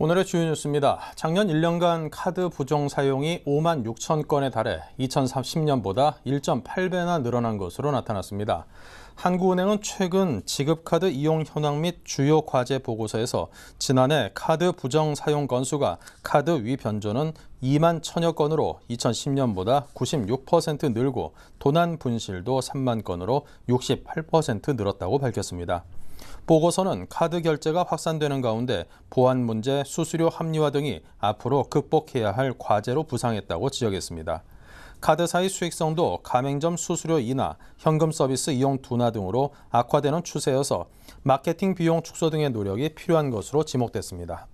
오늘의 주요 뉴스입니다. 작년 1년간 카드 부정 사용이 5만 6천 건에 달해 2030년보다 1.8배나 늘어난 것으로 나타났습니다. 한국은행은 최근 지급카드 이용 현황 및 주요 과제 보고서에서 지난해 카드 부정 사용 건수가 카드 위 변조는 2만 천여 건으로 2010년보다 96% 늘고 도난 분실도 3만 건으로 68% 늘었다고 밝혔습니다. 보고서는 카드 결제가 확산되는 가운데 보안 문제, 수수료 합리화 등이 앞으로 극복해야 할 과제로 부상했다고 지적했습니다. 카드사의 수익성도 가맹점 수수료 인하, 현금 서비스 이용 둔화 등으로 악화되는 추세여서 마케팅 비용 축소 등의 노력이 필요한 것으로 지목됐습니다.